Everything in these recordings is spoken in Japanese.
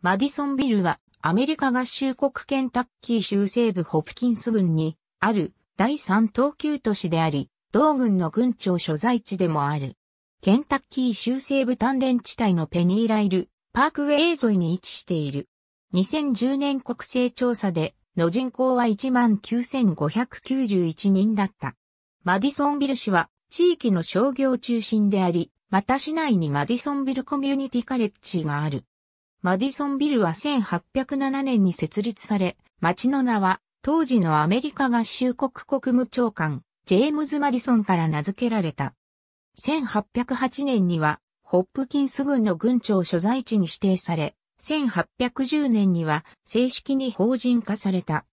マディソンビルはアメリカ合衆国ケンタッキー州西部ホプキンス郡にある第三東急都市であり、同郡の郡庁所在地でもある。ケンタッキー州西部丹田地帯のペニーライル、パークウェイ沿いに位置している。2010年国勢調査での人口は19,591人だった。マディソンビル市は地域の商業中心であり、また市内にマディソンビルコミュニティカレッジがある。マディソンビルは1807年に設立され、町の名は当時のアメリカ合衆国国務長官、ジェームズ・マディソンから名付けられた。1808年には、ホップキンス軍の軍長所在地に指定され、1810年には正式に法人化された。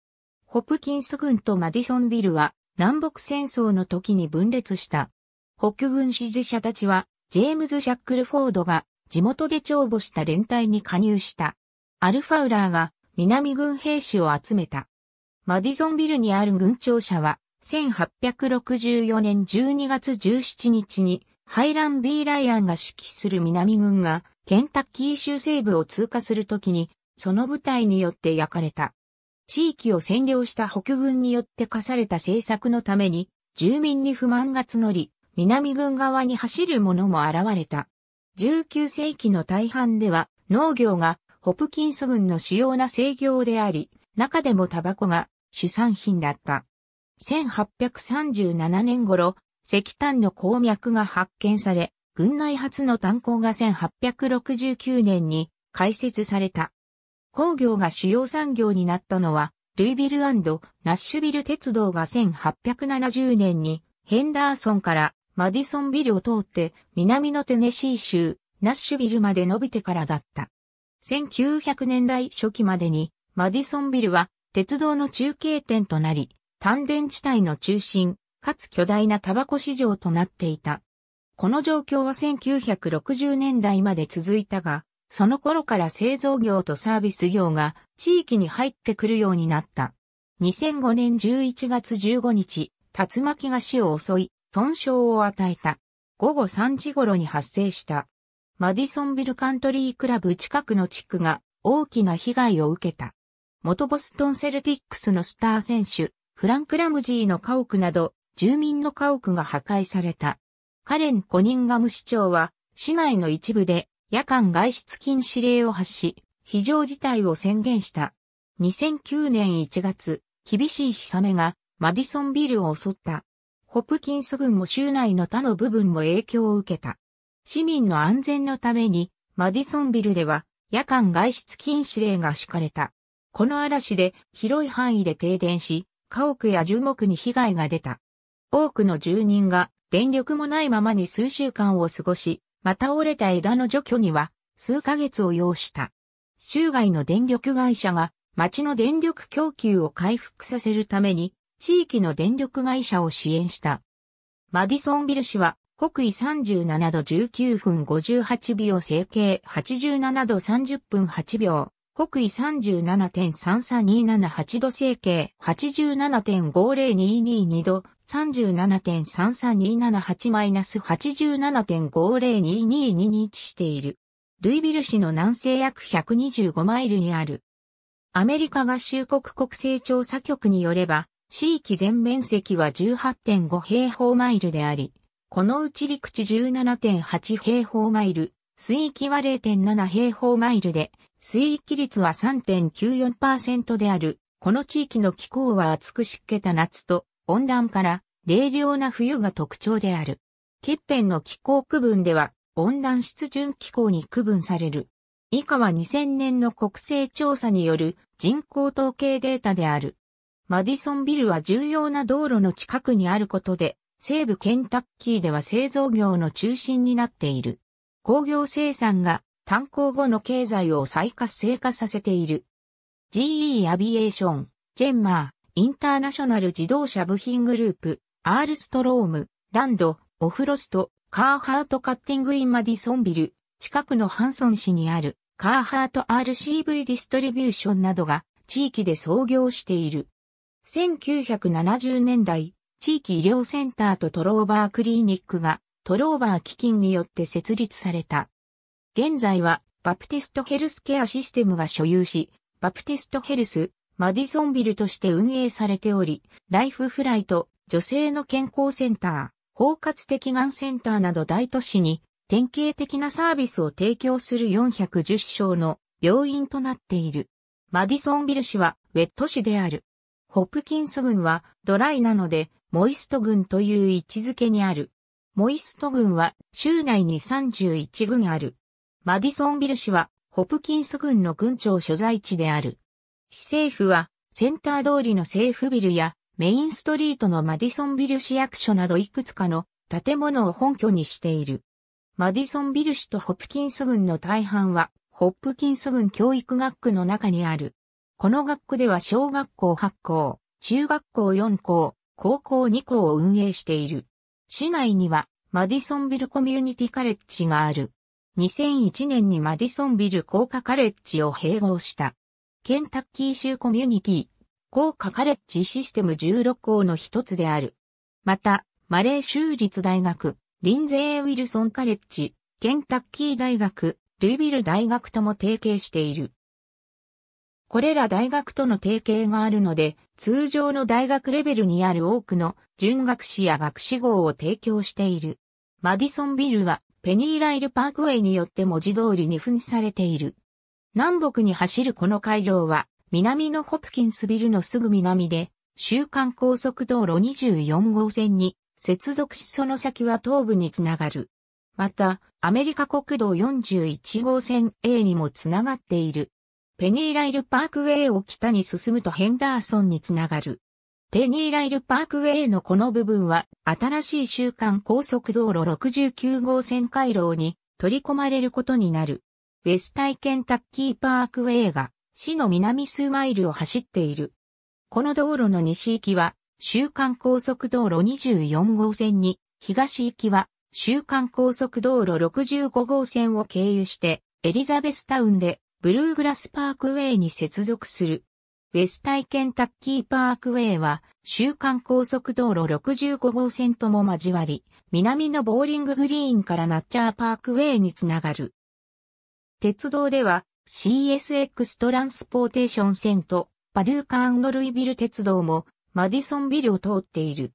ホップキンス軍とマディソンビルは南北戦争の時に分裂した。北軍支持者たちはジェームズ・シャックルフォードが地元で帳簿した連隊に加入した。アルファウラーが南軍兵士を集めた。マディゾンビルにある軍庁舎は、1864年12月17日に、ハイラン・ビー・ライアンが指揮する南軍が、ケンタッキー州西部を通過するときに、その部隊によって焼かれた。地域を占領した北軍によって課された政策のために、住民に不満が募り、南軍側に走る者も現れた。19世紀の大半では農業がホプキンス軍の主要な制業であり、中でもタバコが主産品だった。1837年頃、石炭の鉱脈が発見され、軍内初の炭鉱が1869年に開設された。工業が主要産業になったのは、ルイビルナッシュビル鉄道が1870年にヘンダーソンからマディソンビルを通って南のテネシー州ナッシュビルまで伸びてからだった。1900年代初期までにマディソンビルは鉄道の中継点となり、丹田地帯の中心、かつ巨大なタバコ市場となっていた。この状況は1960年代まで続いたが、その頃から製造業とサービス業が地域に入ってくるようになった。2005年11月15日、竜巻が死を襲い、損傷を与えた。午後3時頃に発生した。マディソンビルカントリークラブ近くの地区が大きな被害を受けた。元ボストンセルティックスのスター選手、フランク・ラムジーの家屋など、住民の家屋が破壊された。カレン・コニンガム市長は、市内の一部で夜間外出禁止令を発し、非常事態を宣言した。2009年1月、厳しい日雨がマディソンビルを襲った。ホプキンス軍も州内の他の部分も影響を受けた。市民の安全のために、マディソンビルでは夜間外出禁止令が敷かれた。この嵐で広い範囲で停電し、家屋や樹木に被害が出た。多くの住人が電力もないままに数週間を過ごし、また折れた枝の除去には数ヶ月を要した。州外の電力会社が町の電力供給を回復させるために地域の電力会社を支援した。マディソンビル氏は、北緯37度19分58秒整形87度30分8秒、北緯37.33278度整形87.50222度、37.33278-87.50222に位置している。ルイビル市の南西約125マイルにある。アメリカ合衆国国勢調査局によれば、地域全面積は18.5平方マイルであり、このうち陸地17.8平方マイル、水域は0.7平方マイルで、水域率は3.94%である。この地域の気候は暑く湿気た夏と温暖から冷涼な冬が特徴である。欠片の気候区分では温暖湿潤気候に区分される。以下は2000年の国勢調査による人口統計データである。マディソンビルは重要な道路の近くにあることで、西部ケンタッキーでは製造業の中心になっている。工業生産が炭鉱後の経済を再活性化させている。GE アビエーション、ジェンマー、インターナショナル自動車部品グループ、アールストローム、ランド、オフロスト、カーハートカッティングインマディソンビル、近くのハンソン市にある、カーハート RCV ディストリビューションなどが地域で創業している。1970年代、地域医療センターとトローバークリニックがトローバー基金によって設立された。現在はバプテストヘルスケアシステムが所有し、バプテストヘルス、マディソンビルとして運営されており、ライフフライト、女性の健康センター、包括的がんセンターなど大都市に典型的なサービスを提供する410床の病院となっている。マディソンビル市はウェット市である。ホップキンス群はドライなので、モイスト群という位置づけにある。モイスト群は州内に31群ある。マディソンビル市はホプキンス群の群長所在地である。市政府はセンター通りの政府ビルやメインストリートのマディソンビル市役所などいくつかの建物を本拠にしている。マディソンビル市とホプキンス群の大半はホップキンス群教育学区の中にある。この学区では小学校8校、中学校4校、高校2校を運営している。市内にはマディソンビルコミュニティカレッジがある。2001年にマディソンビル工科カレッジを併合した。ケンタッキー州コミュニティ、工科カレッジシステム16校の一つである。また、マレー州立大学、リンゼー・ウィルソンカレッジ、ケンタッキー大学、ルイビル大学とも提携している。これら大学との提携があるので、通常の大学レベルにある多くの準学士や学士号を提供している。マディソンビルはペニーライルパークウェイによって文字通りに分されている。南北に走るこの回廊は南のホプキンスビルのすぐ南で週間高速道路24号線に接続しその先は東部につながる。また、アメリカ国道41号線 A にもつながっている。ペニーライルパークウェイを北に進むとヘンダーソンにつながる。ペニーライルパークウェイのこの部分は新しい週間高速道路69号線回廊に取り込まれることになる。ウェスタイケンタッキーパークウェイが市の南数マイルを走っている。この道路の西行きは週間高速道路24号線に、東行きは週間高速道路65号線を経由してエリザベスタウンでブルーグラスパークウェイに接続する。ウェスタイケンタッキーパークウェイは、週間高速道路65号線とも交わり、南のボーリンググリーンからナッチャーパークウェイにつながる。鉄道では、CSX トランスポーテーション線と、パデューカールイビル鉄道も、マディソンビルを通っている。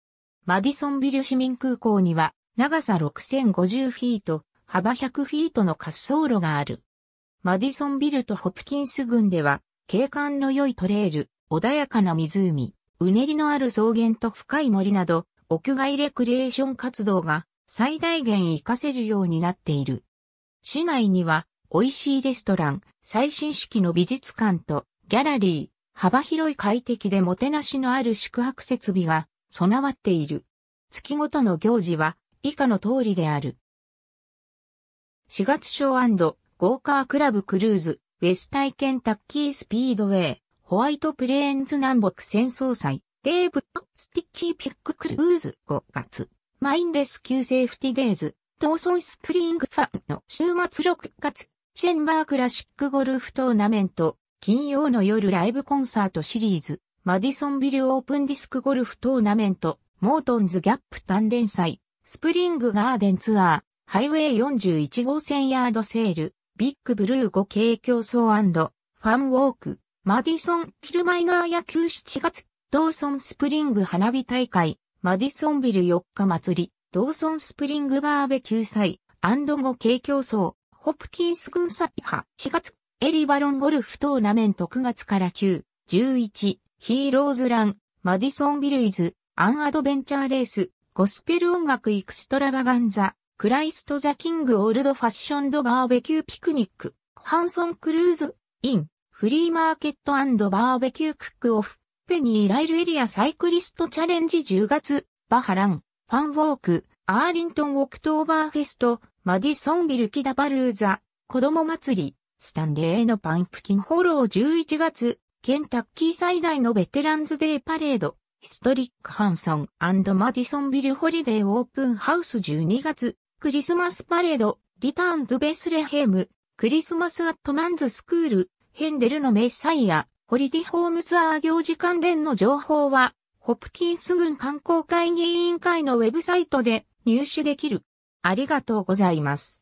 マディソンビル市民空港には、長さ6050フィート、幅100フィートの滑走路がある。マディソンビルとホプキンス郡では、景観の良いトレイル、穏やかな湖、うねりのある草原と深い森など、屋外レクリエーション活動が最大限活かせるようになっている。市内には、美味しいレストラン、最新式の美術館とギャラリー、幅広い快適でもてなしのある宿泊設備が備わっている。月ごとの行事は以下の通りである。4月賞ゴーカークラブクルーズ、ウェスタイケンタッキースピードウェイ、ホワイトプレーンズ南北戦争祭、デーブとスティッキーピッククルーズ5月、マインレスキューセーフティデイズ、トーソンスプリングファンの週末6月、シェンバークラシックゴルフトーナメント、金曜の夜ライブコンサートシリーズ、マディソンビルオープンディスクゴルフトーナメント、モートンズギャップ丹田祭、スプリングガーデンツアー、ハイウェイ41号線ヤードセール、ビッグブルー5系競争ファンウォーク、マディソン・キルマイナー野球7月、ドーソンスプリング花火大会、マディソンビル4日祭り、ドーソンスプリングバーベキュー祭、アンド5系競争、ホプキンスサピハ4月、エリバロンゴルフトーナメント9月から9、11、ヒーローズラン、マディソンビルイズ、アンアドベンチャーレース、ゴスペル音楽エクストラバガンザ、クライスト・ザ・キング・オールド・ファッションド・バーベキュー・ピクニック、ハンソン・クルーズ、イン、フリーマーケットバーベキュー・クック・オフ、ペニー・ライル・エリア・サイクリスト・チャレンジ10月、バハラン、ファン・ウォーク、アーリントン・オクトーバー・フェスト、マディソン・ビル・キダ・バルーザ、子供祭り、スタンレーのパンプキン・ホロー11月、ケンタッキー最大のベテランズデーパレード、ヒストリック・ハンソンマディソンビル・ホリデー・オープンハウス12月、クリスマスパレード、リターンズ・ベスレヘム、クリスマス・アットマンズ・スクール、ヘンデルのメッサイア、ホリディ・ホームツアー行事関連の情報は、ホプキンス郡観光会議委員会のウェブサイトで入手できる。ありがとうございます。